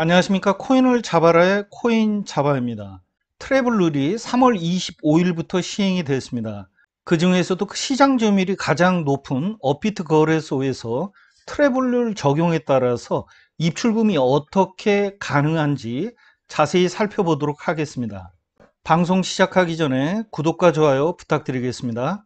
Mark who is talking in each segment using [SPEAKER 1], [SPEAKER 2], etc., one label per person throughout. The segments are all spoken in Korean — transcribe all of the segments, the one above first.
[SPEAKER 1] 안녕하십니까 코인을 잡아라의 코인 잡아입니다 트래블 룰이 3월 25일부터 시행이 되었습니다 그 중에서도 그 시장 점유율이 가장 높은 업비트 거래소에서 트래블 룰 적용에 따라서 입출금이 어떻게 가능한지 자세히 살펴보도록 하겠습니다 방송 시작하기 전에 구독과 좋아요 부탁드리겠습니다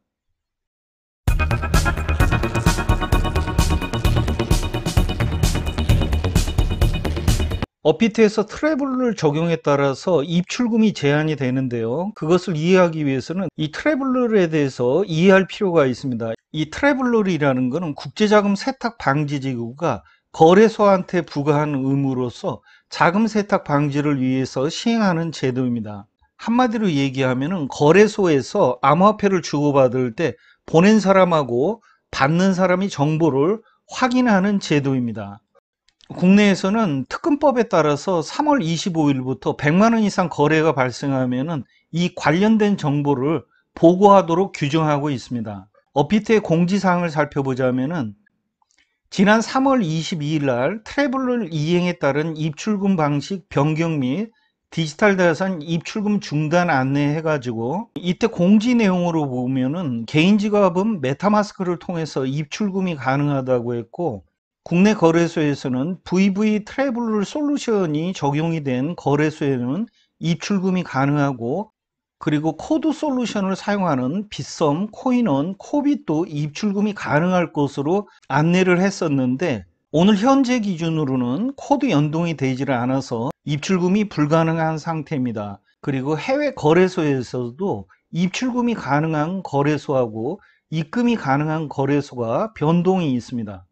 [SPEAKER 1] 업비트에서 트래블을 적용에 따라서 입출금이 제한이 되는데요. 그것을 이해하기 위해서는 이 트래블러에 대해서 이해할 필요가 있습니다. 이 트래블러라는 것은 국제자금 세탁 방지지구가 거래소한테 부과한 의무로서 자금 세탁 방지를 위해서 시행하는 제도입니다. 한마디로 얘기하면 거래소에서 암호화폐를 주고받을 때 보낸 사람하고 받는 사람이 정보를 확인하는 제도입니다. 국내에서는 특근법에 따라서 3월 25일부터 100만 원 이상 거래가 발생하면 이 관련된 정보를 보고하도록 규정하고 있습니다. 업비트의 공지사항을 살펴보자면 지난 3월 22일 날 트래블러 이행에 따른 입출금 방식 변경 및 디지털 자산 입출금 중단 안내해 가지고 이때 공지 내용으로 보면은 개인 지갑은 메타마스크를 통해서 입출금이 가능하다고 했고 국내 거래소에서는 VV 트래블 솔루션이 적용이 된 거래소에는 입출금이 가능하고 그리고 코드 솔루션을 사용하는 빗썸, 코인원, 코빗도 입출금이 가능할 것으로 안내를 했었는데 오늘 현재 기준으로는 코드 연동이 되질 않아서 입출금이 불가능한 상태입니다. 그리고 해외 거래소에서도 입출금이 가능한 거래소하고 입금이 가능한 거래소가 변동이 있습니다.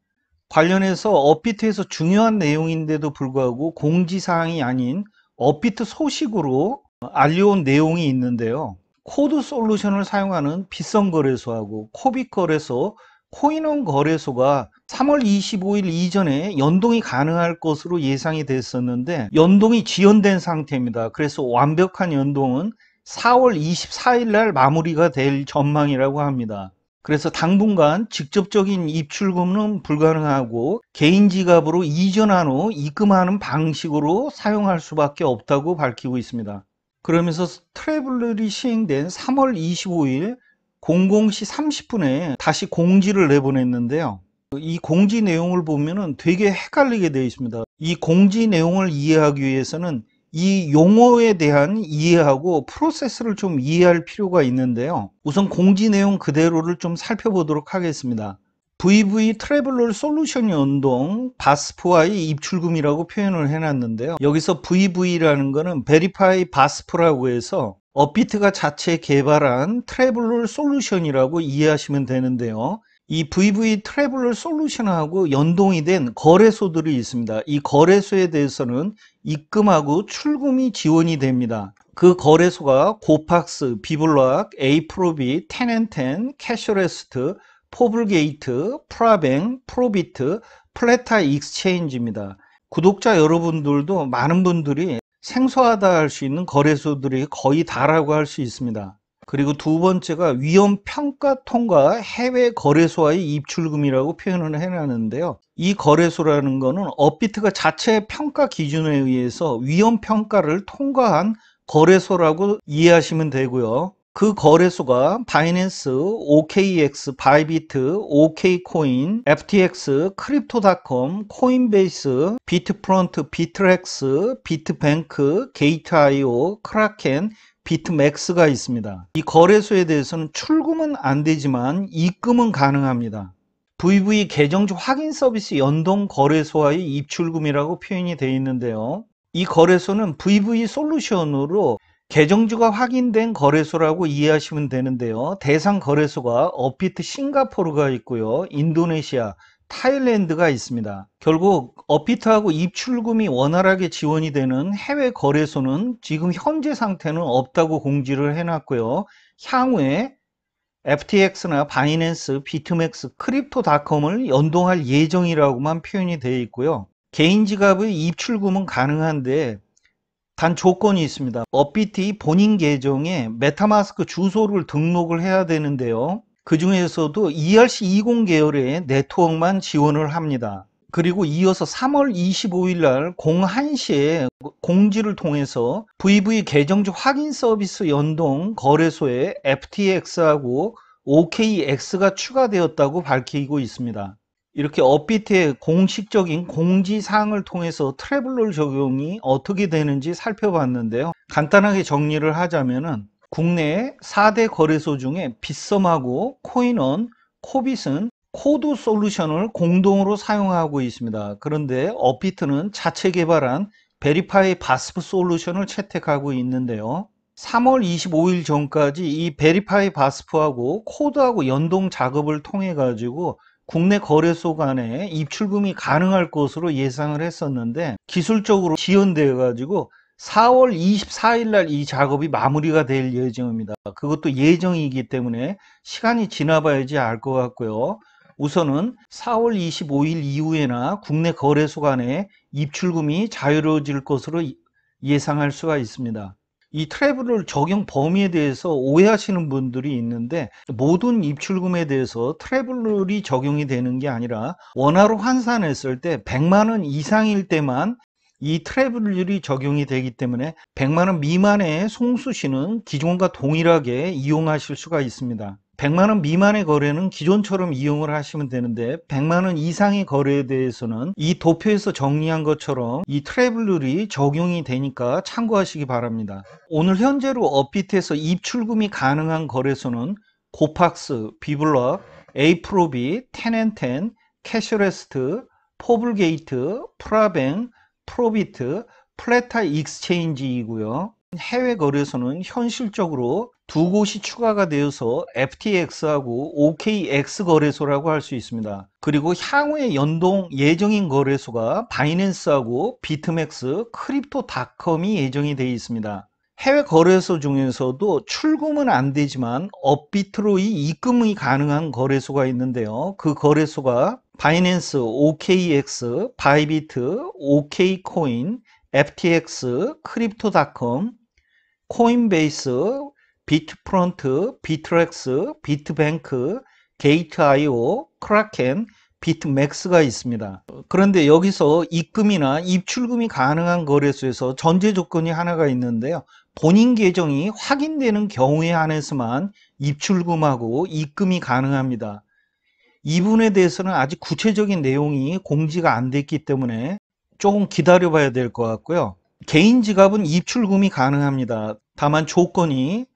[SPEAKER 1] 관련해서 업비트에서 중요한 내용인데도 불구하고 공지사항이 아닌 업비트 소식으로 알려온 내용이 있는데요. 코드 솔루션을 사용하는 비썸 거래소하고 코빅 거래소, 코인원 거래소가 3월 25일 이전에 연동이 가능할 것으로 예상이 됐었는데 연동이 지연된 상태입니다. 그래서 완벽한 연동은 4월 24일 날 마무리가 될 전망이라고 합니다. 그래서 당분간 직접적인 입출금은 불가능하고 개인 지갑으로 이전한 후 입금하는 방식으로 사용할 수밖에 없다고 밝히고 있습니다. 그러면서 트래블러리 시행된 3월 25일 00시 30분에 다시 공지를 내보냈는데요. 이 공지 내용을 보면 되게 헷갈리게 되어 있습니다. 이 공지 내용을 이해하기 위해서는 이 용어에 대한 이해하고 프로세스를 좀 이해할 필요가 있는데요. 우선 공지 내용 그대로를 좀 살펴보도록 하겠습니다. VV 트래블러 솔루션 연동 바스프와의 입출금이라고 표현을 해놨는데요. 여기서 VV라는 것은 베리파이 바스프라고 해서 업비트가 자체 개발한 트래블러 솔루션이라고 이해하시면 되는데요. 이 VV 트래블러 솔루션하고 연동이 된 거래소들이 있습니다. 이 거래소에 대해서는 입금하고 출금이 지원이 됩니다. 그 거래소가 고팍스, 비블락, 에이프로비, 테넨텐 캐셔레스트, 포블게이트, 프라뱅, 프로비트, 플레타 익스체인지입니다. 구독자 여러분들도 많은 분들이 생소하다 할 수 있는 거래소들이 거의 다라고 할 수 있습니다. 그리고 두 번째가 위험 평가 통과 해외 거래소와의 입출금이라고 표현을 해놨는데요. 이 거래소라는 것은 업비트가 자체 평가 기준에 의해서 위험 평가를 통과한 거래소라고 이해하시면 되고요. 그 거래소가 바이낸스, OKX, 바이비트, OK코인, FTX, 크립토닷컴, 코인베이스, 비트프런트 비트렉스, 비트뱅크, 게이트아이오 크라켄, 비트맥스가 있습니다. 이 거래소에 대해서는 출금은 안 되지만 입금은 가능합니다. VV 계정주 확인 서비스 연동 거래소와의 입출금이라고 표현이 되어 있는데요. 이 거래소는 VV 솔루션으로 계정주가 확인된 거래소라고 이해하시면 되는데요. 대상 거래소가 업비트 싱가포르가 있고요. 인도네시아, 타일랜드가 있습니다. 결국 업비트하고 입출금이 원활하게 지원이 되는 해외 거래소는 지금 현재 상태는 없다고 공지를 해놨고요. 향후에 FTX나 바이낸스, 비트맥스, 크립토닷컴을 연동할 예정이라고만 표현이 되어 있고요. 개인 지갑의 입출금은 가능한데 단 조건이 있습니다. 업비트 본인 계정에 메타마스크 주소를 등록을 해야 되는데요. 그 중에서도 ERC20 계열의 네트워크만 지원을 합니다. 그리고 이어서 3월 25일 날 01시에 공지를 통해서 VV 계정주 확인 서비스 연동 거래소에 FTX하고 OKX가 추가되었다고 밝히고 있습니다. 이렇게 업비트의 공식적인 공지사항을 통해서 트래블롤 적용이 어떻게 되는지 살펴봤는데요. 간단하게 정리를 하자면은 국내 4대 거래소 중에 빗썸하고 코인원, 코빗은 코드 솔루션을 공동으로 사용하고 있습니다. 그런데 업비트는 자체 개발한 베리파이 바스프 솔루션을 채택하고 있는데요. 3월 25일 전까지 이 베리파이 바스프하고 코드하고 연동 작업을 통해 가지고 국내 거래소 간에 입출금이 가능할 것으로 예상을 했었는데 기술적으로 지연되어 가지고 4월 24일 날 이 작업이 마무리가 될 예정입니다. 그것도 예정이기 때문에 시간이 지나봐야지 알 것 같고요. 우선은 4월 25일 이후에나 국내 거래소 간에 입출금이 자유로워질 것으로 예상할 수가 있습니다. 이 트래블을 적용 범위에 대해서 오해하시는 분들이 있는데 모든 입출금에 대해서 트래블이 적용이 되는 게 아니라 원화로 환산했을 때 100만 원 이상일 때만 이 트래블율이 적용이 되기 때문에 100만원 미만의 송수신은 기존과 동일하게 이용하실 수가 있습니다. 100만원 미만의 거래는 기존처럼 이용을 하시면 되는데 100만원 이상의 거래에 대해서는 이 도표에서 정리한 것처럼 이 트래블룰이 적용이 되니까 참고하시기 바랍니다. 오늘 현재로 업비트에서 입출금이 가능한 거래소는 고팍스, 비블럭, 에이프로비, 텐앤텐, 캐셔레스트, 포블게이트, 프라뱅, 프로비트, 플레타 익스체인지이고요. 해외 거래소는 현실적으로 두 곳이 추가가 되어서 FTX하고 OKX 거래소라고 할 수 있습니다. 그리고 향후에 연동 예정인 거래소가 바이낸스하고 비트맥스, 크립토닷컴이 예정이 되어 있습니다. 해외 거래소 중에서도 출금은 안 되지만 업비트로 이 입금이 가능한 거래소가 있는데요. 그 거래소가 바이낸스, OKX, 바이비트, o k c o i n FTX, 크립토닷컴, 코인베이스, 비트프런트 비트렉스, 비트뱅크, 게이트아이오 크라켄, 비트맥스가 있습니다. 그런데 여기서 입금이나 입출금이 가능한 거래소에서 전제 조건이 하나가 있는데요. 본인 계정이 확인되는 경우에 한해서만 입출금하고 입금이 가능합니다. 이분에 대해서는 아직 구체적인 내용이 공지가 안 됐기 때문에 조금 기다려 봐야 될 것 같고요. 개인 지갑은 입출금이 가능합니다. 다만 조건이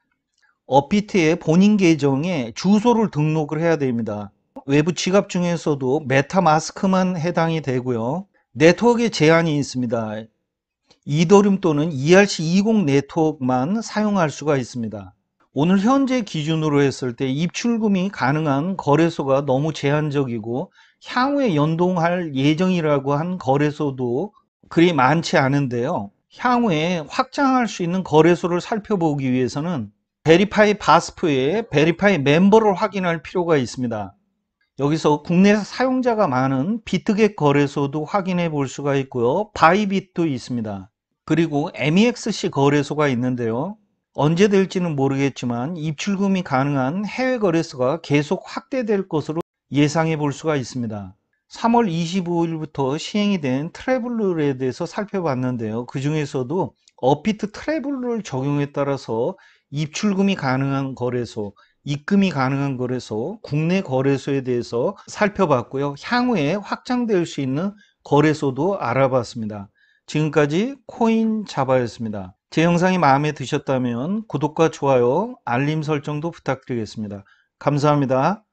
[SPEAKER 1] 업비트의 본인 계정에 주소를 등록을 해야 됩니다. 외부 지갑 중에서도 메타마스크만 해당이 되고요. 네트워크에 제한이 있습니다. 이더륨 또는 ERC20 네트워크만 사용할 수가 있습니다. 오늘 현재 기준으로 했을 때 입출금이 가능한 거래소가 너무 제한적이고 향후에 연동할 예정이라고 한 거래소도 그리 많지 않은데요. 향후에 확장할 수 있는 거래소를 살펴보기 위해서는 베리파이 바스프의 베리파이 멤버를 확인할 필요가 있습니다. 여기서 국내 사용자가 많은 비트겟 거래소도 확인해 볼 수가 있고요. 바이빗도 있습니다. 그리고 MEXC 거래소가 있는데요. 언제 될지는 모르겠지만 입출금이 가능한 해외 거래소가 계속 확대될 것으로 예상해 볼 수가 있습니다. 3월 25일부터 시행이 된 트래블룰에 대해서 살펴봤는데요. 그 중에서도 업비트 트래블룰 적용에 따라서 입출금이 가능한 거래소, 입금이 가능한 거래소, 국내 거래소에 대해서 살펴봤고요. 향후에 확장될 수 있는 거래소도 알아봤습니다. 지금까지 코인 자바였습니다. 제 영상이 마음에 드셨다면 구독과 좋아요, 알림 설정도 부탁드리겠습니다. 감사합니다.